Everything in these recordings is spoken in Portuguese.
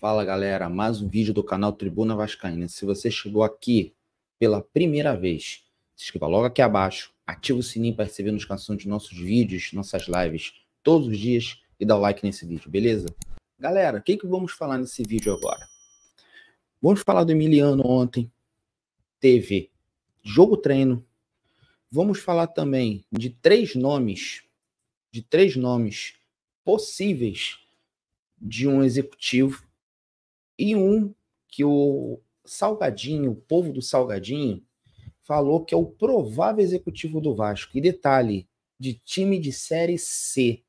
Fala galera, mais um vídeo do canal Tribuna Vascaína. Se você chegou aqui pela primeira vez, se inscreva logo aqui abaixo, ativa o sininho para receber notificação de nossos vídeos, nossas lives todos os dias e dá o like nesse vídeo, beleza? Galera, o que, que vamos falar nesse vídeo agora? Vamos falar do Emiliano ontem, teve jogo treino. Vamos falar também de três nomes, de três nomes possíveis de um executivo e um que o Salgadinho, o povo do Salgadinho, falou que é o provável executivo do Vasco. E detalhe, de time de Série C.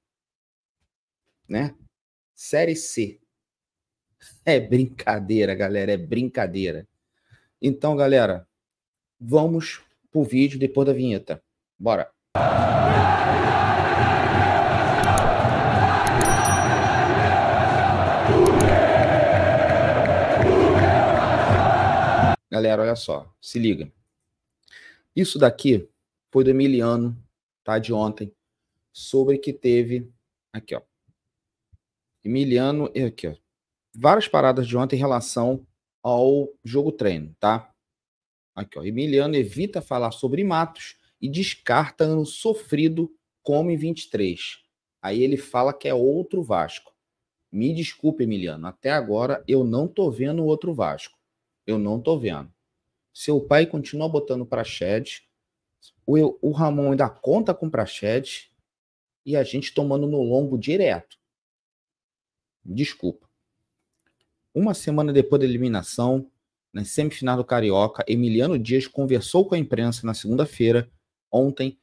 Né? Série C. É brincadeira, galera, é brincadeira. Então, galera, vamos pro vídeo depois da vinheta. Bora! galera, olha só, se liga. Isso daqui foi do Emiliano, tá? De ontem, sobre que teve. Aqui, ó. Emiliano, aqui, ó. Várias paradas de ontem em relação ao jogo treino, tá? Aqui, ó. Emiliano evita falar sobre matos e descarta ano sofrido como em 23. Aí ele fala que é outro Vasco. Me desculpe, Emiliano, até agora eu não tô vendo outro Vasco. Eu não tô vendo. Seu pai continua botando Prachete, o, o Ramon ainda conta com Prachete e a gente tomando no lombo direto. Desculpa. Uma semana depois da eliminação, na semifinal do Carioca, Emiliano Dias conversou com a imprensa na segunda-feira, ontem,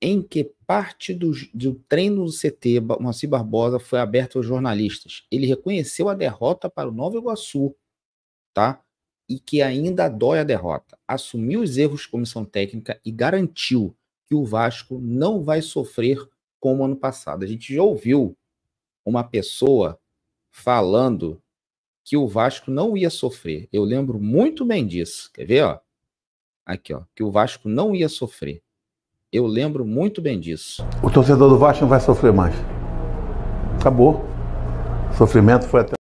em que parte do, do treino do CT, Moacir Barbosa, foi aberto aos jornalistas. Ele reconheceu a derrota para o Nova Iguaçu tá? E que ainda dói a derrota. Assumiu os erros de comissão técnica e garantiu que o Vasco não vai sofrer como ano passado. A gente já ouviu uma pessoa falando que o Vasco não ia sofrer. Eu lembro muito bem disso. Quer ver, ó? Aqui, ó, que o Vasco não ia sofrer. Eu lembro muito bem disso. O torcedor do Vasco não vai sofrer mais. Acabou. O sofrimento foi até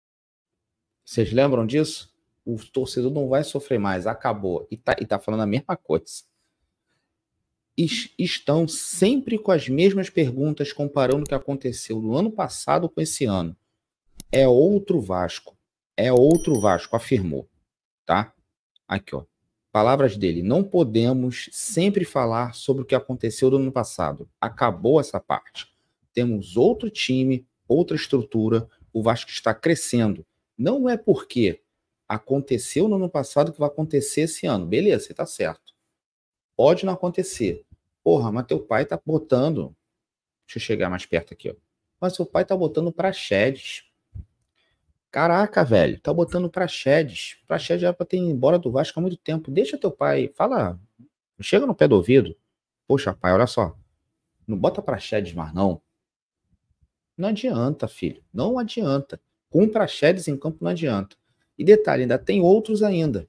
Vocês lembram disso? o torcedor não vai sofrer mais, acabou. E tá, e tá falando a mesma coisa. estão sempre com as mesmas perguntas, comparando o que aconteceu no ano passado com esse ano. É outro Vasco. É outro Vasco, afirmou. Tá? Aqui, ó. Palavras dele. Não podemos sempre falar sobre o que aconteceu no ano passado. Acabou essa parte. Temos outro time, outra estrutura. O Vasco está crescendo. Não é porque aconteceu no ano passado que vai acontecer esse ano. Beleza, você tá certo. Pode não acontecer. Porra, mas teu pai tá botando. Deixa eu chegar mais perto aqui, ó. Mas seu pai tá botando praxedes. Caraca, velho, tá botando praxedes. Praxedes já pra ter embora do Vasco há muito tempo. Deixa teu pai. Fala. Chega no pé do ouvido. Poxa, pai, olha só. Não bota praxedes mais, não. Não adianta, filho. Não adianta. Com praxedes em campo não adianta. E detalhe, ainda tem outros ainda.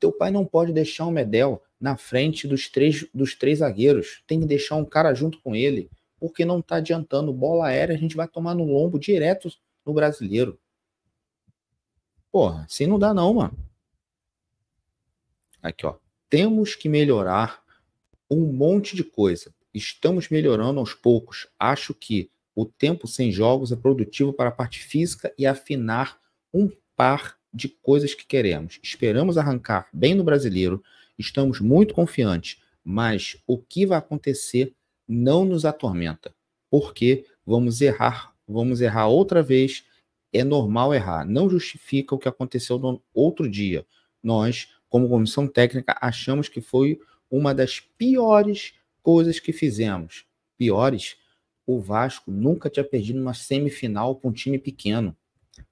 Teu pai não pode deixar o Medel na frente dos três, dos três zagueiros. Tem que deixar um cara junto com ele, porque não tá adiantando. Bola aérea, a gente vai tomar no lombo direto no brasileiro. Porra, assim não dá não, mano. Aqui, ó. Temos que melhorar um monte de coisa. Estamos melhorando aos poucos. Acho que o tempo sem jogos é produtivo para a parte física e afinar um par de coisas que queremos. Esperamos arrancar bem no brasileiro, estamos muito confiantes, mas o que vai acontecer não nos atormenta, porque vamos errar, vamos errar outra vez. É normal errar, não justifica o que aconteceu no outro dia. Nós, como comissão técnica, achamos que foi uma das piores coisas que fizemos. Piores, o Vasco nunca tinha perdido uma semifinal com um time pequeno.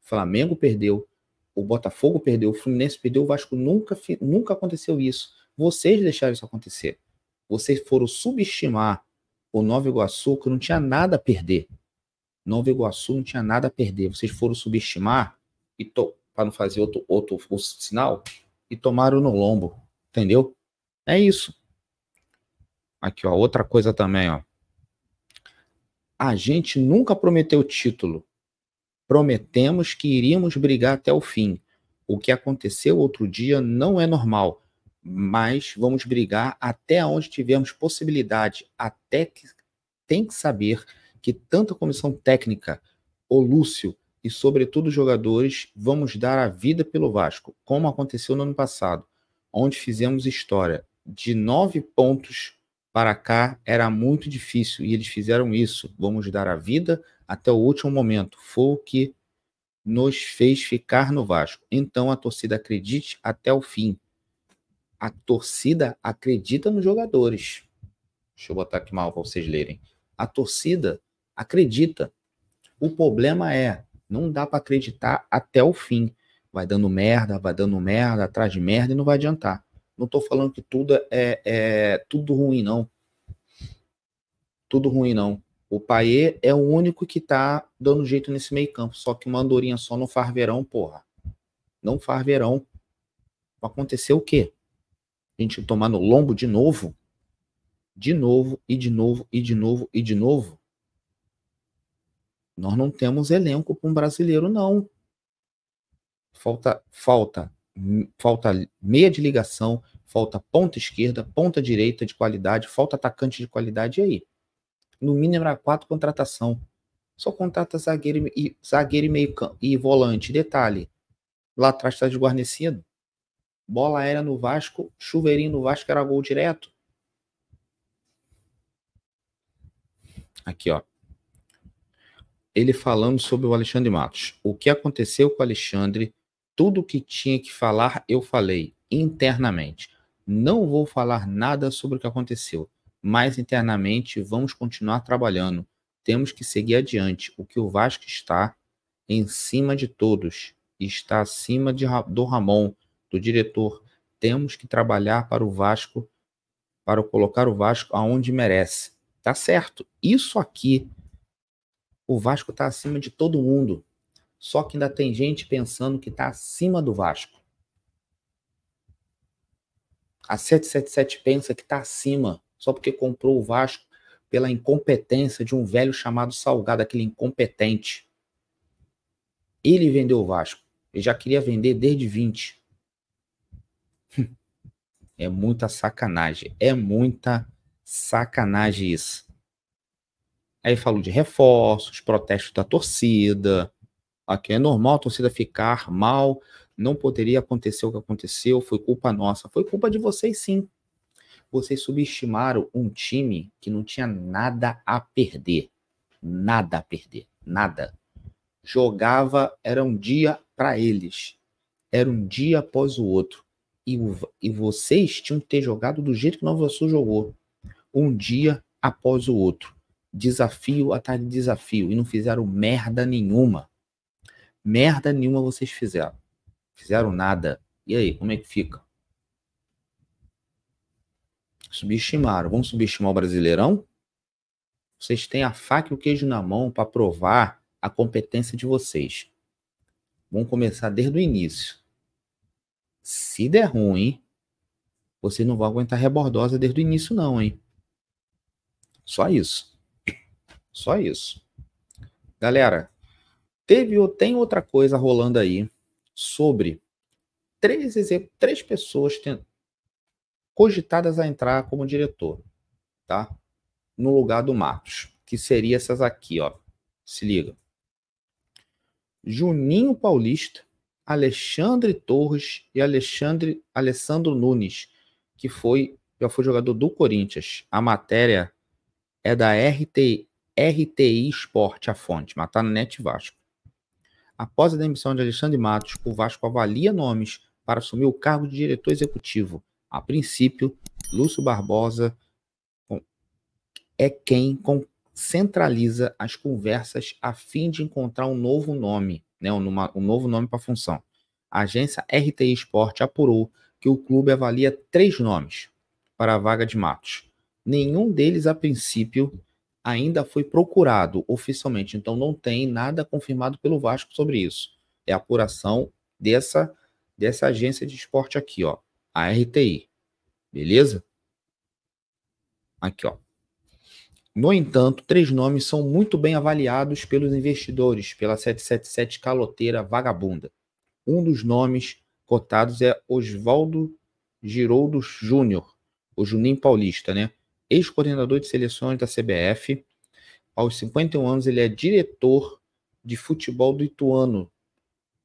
Flamengo perdeu, o Botafogo perdeu, o Fluminense perdeu, o Vasco nunca, nunca aconteceu isso. Vocês deixaram isso acontecer. Vocês foram subestimar o Nova Iguaçu, que não tinha nada a perder. Nova Iguaçu não tinha nada a perder. Vocês foram subestimar e para não fazer outro, outro, outro sinal e tomaram no lombo. Entendeu? É isso. Aqui, ó, outra coisa também, ó. A gente nunca prometeu título. Prometemos que iríamos brigar até o fim. O que aconteceu outro dia não é normal, mas vamos brigar até onde tivermos possibilidade, até que tem que saber que tanto a comissão técnica, o Lúcio e, sobretudo, os jogadores, vamos dar a vida pelo Vasco, como aconteceu no ano passado, onde fizemos história. De nove pontos para cá era muito difícil e eles fizeram isso. Vamos dar a vida até o último momento. Foi o que nos fez ficar no Vasco. Então a torcida acredite até o fim. A torcida acredita nos jogadores. Deixa eu botar aqui mal para vocês lerem. A torcida acredita. O problema é, não dá para acreditar até o fim. Vai dando merda, vai dando merda, atrás de merda e não vai adiantar. Não estou falando que tudo é, é tudo ruim, não. Tudo ruim, não. O Paê é o único que tá dando jeito nesse meio campo. Só que uma andorinha só não faz verão, porra. Não faz verão. Aconteceu o quê? A gente tomar no lombo de novo? De novo, e de novo, e de novo, e de novo? Nós não temos elenco para um brasileiro, não. Falta, falta, falta meia de ligação, falta ponta esquerda, ponta direita de qualidade, falta atacante de qualidade e aí no mínimo era quatro contratação. Só contrata zagueiro e, zagueiro e meio e volante. Detalhe, lá atrás está desguarnecido. Bola aérea no Vasco, chuveirinho no Vasco era gol direto. Aqui, ó. Ele falando sobre o Alexandre Matos. O que aconteceu com o Alexandre, tudo que tinha que falar, eu falei internamente. Não vou falar nada sobre o que aconteceu mas internamente vamos continuar trabalhando. Temos que seguir adiante. O que o Vasco está em cima de todos, está acima de, do Ramon, do diretor. Temos que trabalhar para o Vasco, para colocar o Vasco aonde merece. Tá certo? Isso aqui, o Vasco está acima de todo mundo. Só que ainda tem gente pensando que está acima do Vasco. A 777 pensa que está acima só porque comprou o Vasco pela incompetência de um velho chamado Salgado, aquele incompetente. Ele vendeu o Vasco. Ele já queria vender desde 20. É muita sacanagem. É muita sacanagem isso. Aí falou de reforços, protestos da torcida. Aqui é normal a torcida ficar mal. Não poderia acontecer o que aconteceu. Foi culpa nossa. Foi culpa de vocês, sim. Vocês subestimaram um time que não tinha nada a perder. Nada a perder. Nada. Jogava, era um dia para eles. Era um dia após o outro. E, e vocês tinham que ter jogado do jeito que o Nova Sul jogou. Um dia após o outro. Desafio atrás de desafio. E não fizeram merda nenhuma. Merda nenhuma vocês fizeram. Fizeram nada. E aí, como é que fica? Subestimaram. Vamos subestimar o Brasileirão? Vocês têm a faca e o queijo na mão para provar a competência de vocês. Vamos começar desde o início. Se der ruim, vocês não vão aguentar rebordosa desde o início, não, hein? Só isso. Só isso. Galera, teve ou tem outra coisa rolando aí sobre três, três pessoas cogitadas a entrar como diretor, tá? No lugar do Matos, que seria essas aqui, ó. Se liga. Juninho Paulista, Alexandre Torres e Alexandre Alessandro Nunes, que foi já foi jogador do Corinthians. A matéria é da RTI, RTI Esporte, a fonte, mas tá na Net Vasco. Após a demissão de Alexandre Matos, o Vasco avalia nomes para assumir o cargo de diretor executivo a princípio, Lúcio Barbosa é quem centraliza as conversas a fim de encontrar um novo nome, né, uma, um novo nome para a função. A agência RTI Esporte apurou que o clube avalia três nomes para a vaga de Matos. Nenhum deles, a princípio, ainda foi procurado oficialmente, então não tem nada confirmado pelo Vasco sobre isso. É a apuração dessa, dessa agência de esporte aqui, ó a RTI. Beleza? Aqui, ó. No entanto, três nomes são muito bem avaliados pelos investidores pela 777 caloteira vagabunda. Um dos nomes cotados é Oswaldo Giroudos Júnior, o Juninho Paulista, né? Ex-coordenador de seleções da CBF. Aos 51 anos, ele é diretor de futebol do Ituano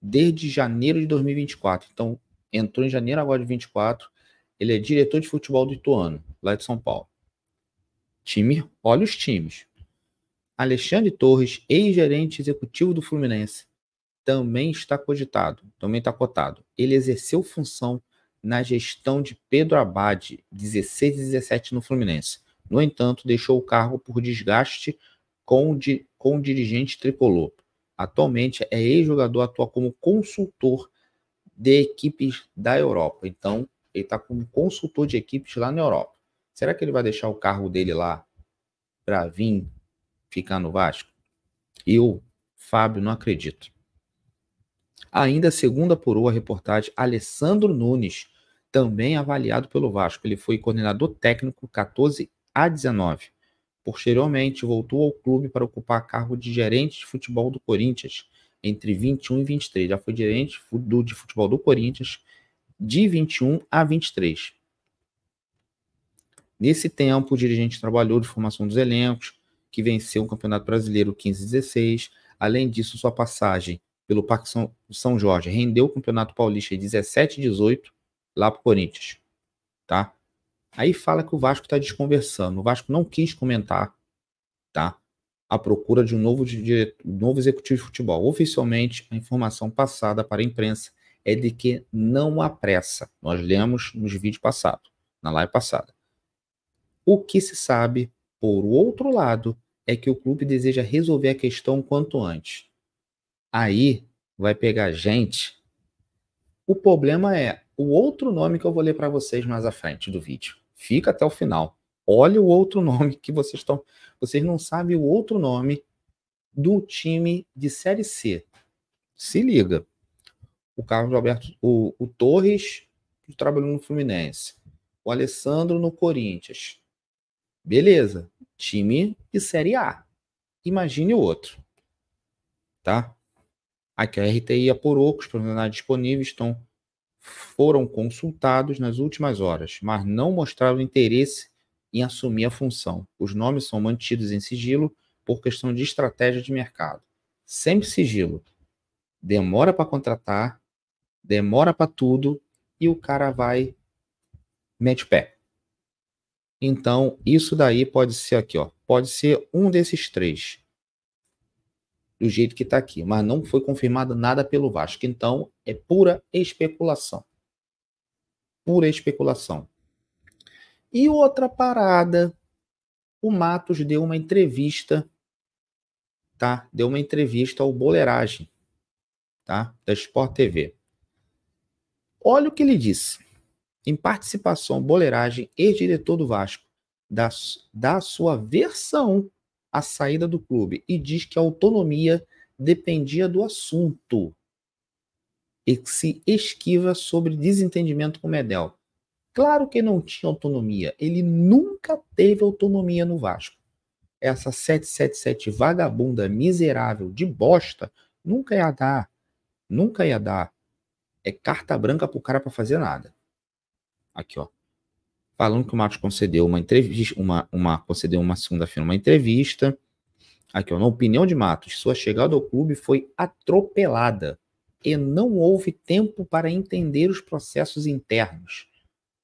desde janeiro de 2024. Então, entrou em janeiro agora de 24. Ele é diretor de futebol do Ituano, lá de São Paulo. Time, olha os times. Alexandre Torres, ex-gerente executivo do Fluminense, também está cogitado, também está cotado. Ele exerceu função na gestão de Pedro Abade, 16 e 17 no Fluminense. No entanto, deixou o cargo por desgaste com o, com o dirigente tricolor. Atualmente é ex-jogador, atua como consultor de equipes da Europa. Então, ele está como consultor de equipes lá na Europa. Será que ele vai deixar o carro dele lá para vir ficar no Vasco? Eu, Fábio, não acredito. Ainda segundo apurou a reportagem, Alessandro Nunes, também avaliado pelo Vasco. Ele foi coordenador técnico 14 a 19. Posteriormente, voltou ao clube para ocupar cargo de gerente de futebol do Corinthians entre 21 e 23. Já foi gerente do, de futebol do Corinthians de 21 a 23. Nesse tempo, o dirigente trabalhou de formação dos elencos, que venceu o Campeonato Brasileiro 15-16. Além disso, sua passagem pelo Parque São Jorge rendeu o Campeonato Paulista 17-18 lá para o Corinthians. Tá? Aí fala que o Vasco está desconversando. O Vasco não quis comentar, tá? à procura de um novo, diretor, novo executivo de futebol. Oficialmente, a informação passada para a imprensa é de que não há pressa. Nós lemos nos vídeos passados, na live passada. O que se sabe, por outro lado, é que o clube deseja resolver a questão quanto antes. Aí vai pegar gente. O problema é o outro nome que eu vou ler para vocês mais à frente do vídeo. Fica até o final. Olha o outro nome que vocês estão. Vocês não sabem o outro nome do time de Série C. Se liga. O Carlos Alberto, o, o Torres, que trabalhou no Fluminense. O Alessandro no Corinthians. Beleza. Time de Série A. Imagine o outro. Tá? Aqui a RTI apurou que os profissionais disponíveis estão, foram consultados nas últimas horas, mas não mostraram interesse em assumir a função. Os nomes são mantidos em sigilo por questão de estratégia de mercado. Sempre sigilo. Demora para contratar, demora para tudo e o cara vai mete pé. Então, isso daí pode ser aqui, ó, pode ser um desses três. Do jeito que está aqui, mas não foi confirmado nada pelo Vasco. Então, é pura especulação. Pura especulação. E outra parada, o Matos deu uma entrevista, tá? Deu uma entrevista ao Boleiragem, tá? Da Sport TV. Olha o que ele disse. Em participação, Boleiragem, ex-diretor do Vasco, dá, dá sua versão à saída do clube e diz que a autonomia dependia do assunto e se esquiva sobre desentendimento com o Medel. Claro que não tinha autonomia. Ele nunca teve autonomia no Vasco. Essa 777 vagabunda, miserável, de bosta, nunca ia dar. Nunca ia dar. É carta branca pro cara para fazer nada. Aqui, ó. Falando que o Matos concedeu uma entrevista, uma, uma concedeu uma segunda-feira uma entrevista. Aqui, ó, na opinião de Matos, sua chegada ao clube foi atropelada e não houve tempo para entender os processos internos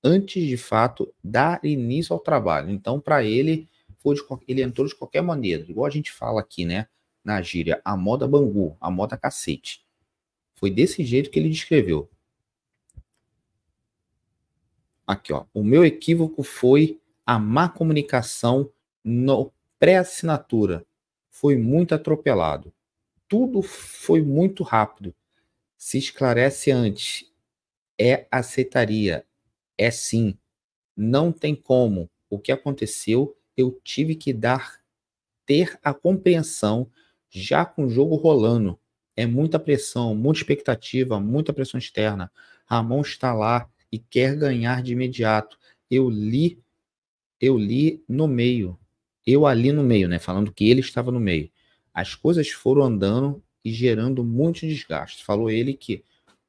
antes de fato dar início ao trabalho. Então, para ele, foi de, ele entrou de qualquer maneira, igual a gente fala aqui, né? Na gíria, a moda bangu, a moda cacete. Foi desse jeito que ele descreveu. Aqui, ó. O meu equívoco foi a má comunicação no pré-assinatura. Foi muito atropelado. Tudo foi muito rápido. Se esclarece antes. É aceitaria, é sim. Não tem como. O que aconteceu, eu tive que dar, ter a compreensão já com o jogo rolando. É muita pressão, muita expectativa, muita pressão externa. Ramon está lá e quer ganhar de imediato. Eu li, eu li no meio. Eu ali no meio, né? Falando que ele estava no meio. As coisas foram andando e gerando muito desgaste. Falou ele que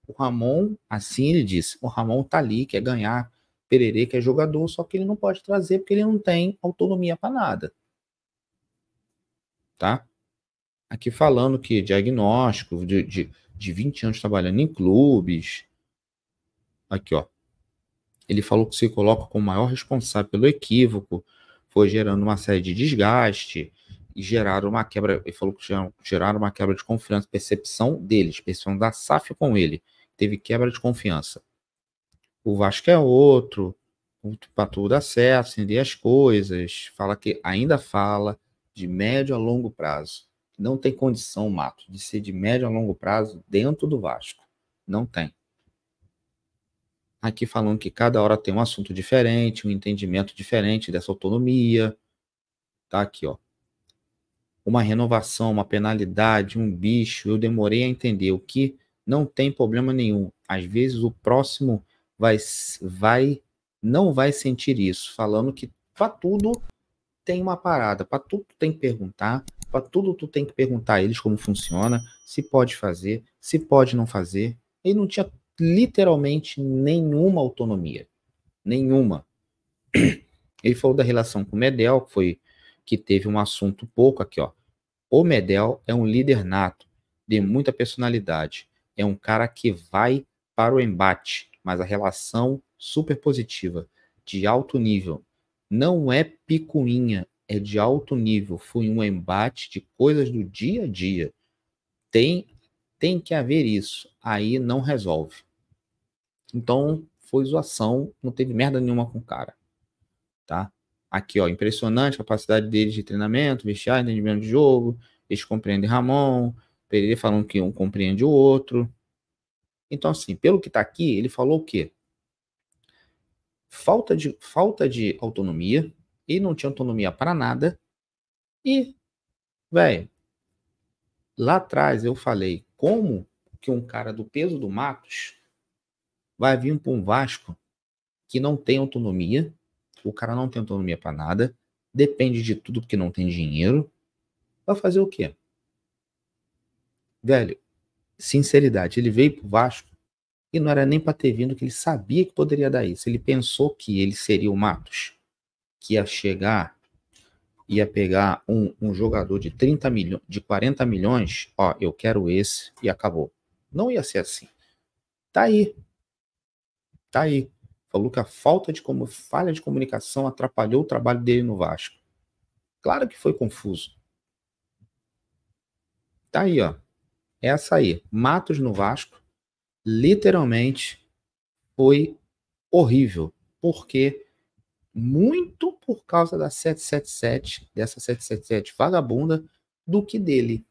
o Ramon, assim ele disse, o Ramon tá ali, quer ganhar, Pererê que é jogador, só que ele não pode trazer porque ele não tem autonomia para nada. Tá? Aqui falando que diagnóstico de, de, de 20 anos trabalhando em clubes. Aqui, ó. Ele falou que se coloca como maior responsável pelo equívoco, foi gerando uma série de desgaste, e geraram uma quebra, ele falou que geraram uma quebra de confiança, percepção deles, percepção da SAF com ele. Teve quebra de confiança. O Vasco é outro, para tudo dar certo, acender as coisas, fala que ainda fala de médio a longo prazo. Não tem condição, Mato, de ser de médio a longo prazo dentro do Vasco. Não tem. Aqui falando que cada hora tem um assunto diferente, um entendimento diferente dessa autonomia. Tá aqui, ó uma renovação, uma penalidade, um bicho, eu demorei a entender o que não tem problema nenhum. Às vezes o próximo vai vai não vai sentir isso, falando que para tudo tem uma parada, para tudo tu tem que perguntar, para tudo tu tem que perguntar a eles como funciona, se pode fazer, se pode não fazer. Ele não tinha literalmente nenhuma autonomia, nenhuma. Ele falou da relação com o Medel, que foi que teve um assunto pouco aqui, ó. O Medel é um líder nato, de muita personalidade. É um cara que vai para o embate, mas a relação super positiva, de alto nível. Não é picuinha, é de alto nível. Foi um embate de coisas do dia a dia. Tem tem que haver isso. Aí não resolve. Então foi zoação, não teve merda nenhuma com o cara, tá? Aqui, ó, impressionante capacidade deles de treinamento, vestiário, entendimento de jogo. Eles compreendem Ramon, Pereira falando que um compreende o outro. Então, assim, pelo que está aqui, ele falou o quê? Falta de, falta de autonomia. Ele não tinha autonomia para nada. E, velho, lá atrás eu falei como que um cara do peso do Matos vai vir para um Vasco que não tem autonomia o cara não tem autonomia para nada, depende de tudo porque não tem dinheiro, vai fazer o quê? Velho, sinceridade, ele veio pro Vasco e não era nem para ter vindo que ele sabia que poderia dar isso. Ele pensou que ele seria o Matos, que ia chegar ia pegar um, um jogador de 30 milhões, de 40 milhões, ó, eu quero esse e acabou. Não ia ser assim. Tá aí. Tá aí falou que a falta de como falha de comunicação atrapalhou o trabalho dele no Vasco. Claro que foi confuso. Tá aí, ó. Essa aí, Matos no Vasco, literalmente foi horrível, porque muito por causa da 777, dessa 777 vagabunda, do que dele.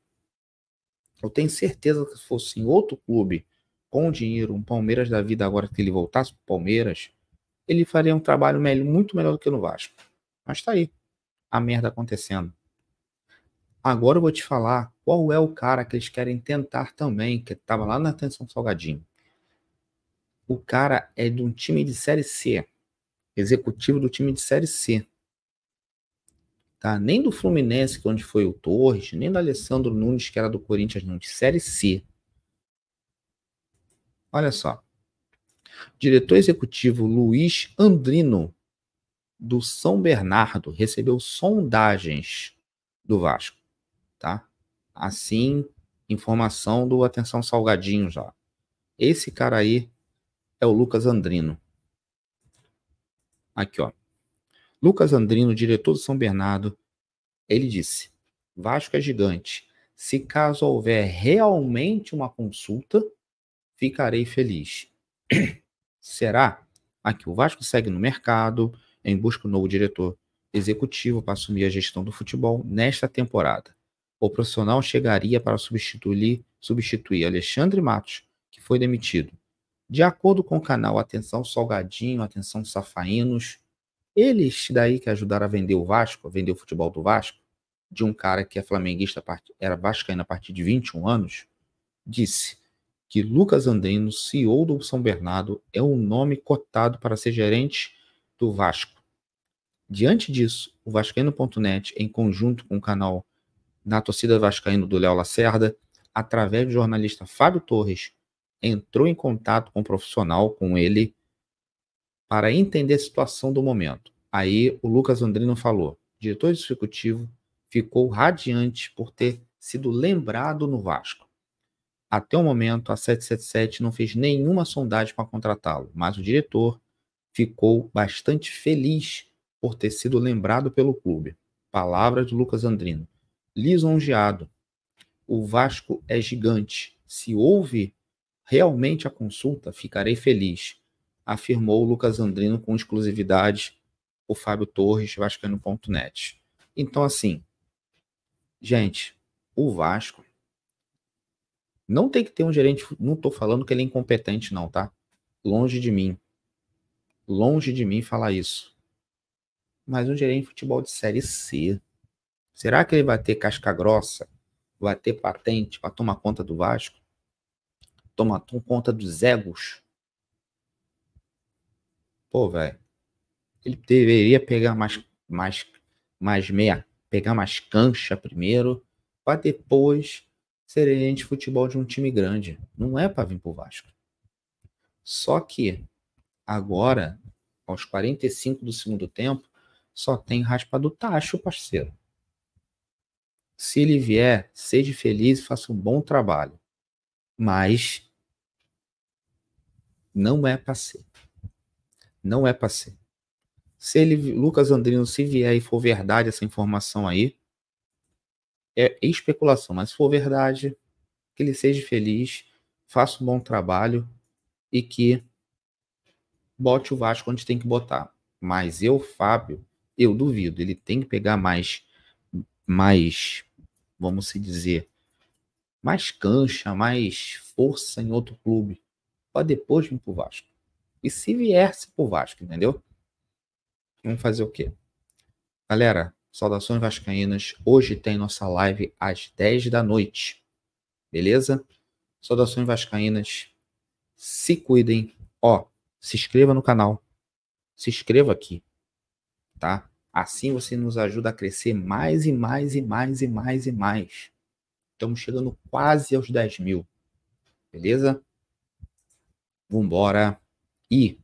Eu tenho certeza que se fosse em outro clube com dinheiro, um Palmeiras da vida agora que ele voltasse para Palmeiras, ele faria um trabalho melhor, muito melhor do que no Vasco. Mas tá aí, a merda acontecendo. Agora eu vou te falar qual é o cara que eles querem tentar também, que estava lá na Atenção Salgadinho. O cara é de um time de Série C, executivo do time de Série C. Tá? Nem do Fluminense, é onde foi o Torres, nem do Alessandro Nunes, que era do Corinthians, não, de Série C. Olha só. Diretor executivo Luiz Andrino, do São Bernardo, recebeu sondagens do Vasco. Tá? Assim, informação do Atenção Salgadinho já. Esse cara aí é o Lucas Andrino. Aqui, ó. Lucas Andrino, diretor do São Bernardo, ele disse: Vasco é gigante. Se caso houver realmente uma consulta, ficarei feliz. Será? Aqui o Vasco segue no mercado em busca do novo diretor executivo para assumir a gestão do futebol nesta temporada. O profissional chegaria para substituir, substituir Alexandre Matos, que foi demitido. De acordo com o canal Atenção Salgadinho, Atenção Safainos, eles daí que ajudaram a vender o Vasco, a vender o futebol do Vasco, de um cara que é flamenguista, era vascaíno a partir de 21 anos, disse: que Lucas Andrino, CEO do São Bernardo, é o nome cotado para ser gerente do Vasco. Diante disso, o Vascaíno.net, em conjunto com o canal Na Torcida Vascaíno do Léo Lacerda, através do jornalista Fábio Torres, entrou em contato com o um profissional, com ele, para entender a situação do momento. Aí o Lucas Andrino falou: diretor executivo ficou radiante por ter sido lembrado no Vasco. Até o momento, a 777 não fez nenhuma sondagem para contratá-lo, mas o diretor ficou bastante feliz por ter sido lembrado pelo clube. palavra de Lucas Andrino. Lisonjeado. O Vasco é gigante. Se houve realmente a consulta, ficarei feliz, afirmou o Lucas Andrino com exclusividade o Fábio Torres, vascaíno.net. Então, assim, gente, o Vasco não tem que ter um gerente, não estou falando que ele é incompetente, não, tá? Longe de mim. Longe de mim falar isso. Mas um gerente de futebol de Série C. Será que ele vai ter casca grossa? Vai ter patente para tomar conta do Vasco? Tomar conta dos egos? Pô, velho. Ele deveria pegar mais, mais, mais meia, pegar mais cancha primeiro, para depois ser gerente de futebol de um time grande. Não é para vir para o Vasco. Só que agora, aos 45 do segundo tempo, só tem raspa do tacho, parceiro. Se ele vier, seja feliz e faça um bom trabalho. Mas não é para ser. Não é para ser. Se ele, Lucas Andrino, se vier e for verdade essa informação aí, é especulação, mas se for verdade, que ele seja feliz, faça um bom trabalho e que bote o Vasco onde tem que botar. Mas eu, Fábio, eu duvido. Ele tem que pegar mais, mais, vamos se dizer, mais cancha, mais força em outro clube para depois vir para o Vasco. E se viesse o Vasco, entendeu? Vamos fazer o quê? Galera, Saudações Vascaínas. Hoje tem nossa live às 10 da noite. Beleza? Saudações Vascaínas. Se cuidem. Ó, se inscreva no canal. Se inscreva aqui. Tá? Assim você nos ajuda a crescer mais e mais e mais e mais e mais. Estamos chegando quase aos 10 mil. Beleza? Vambora. E.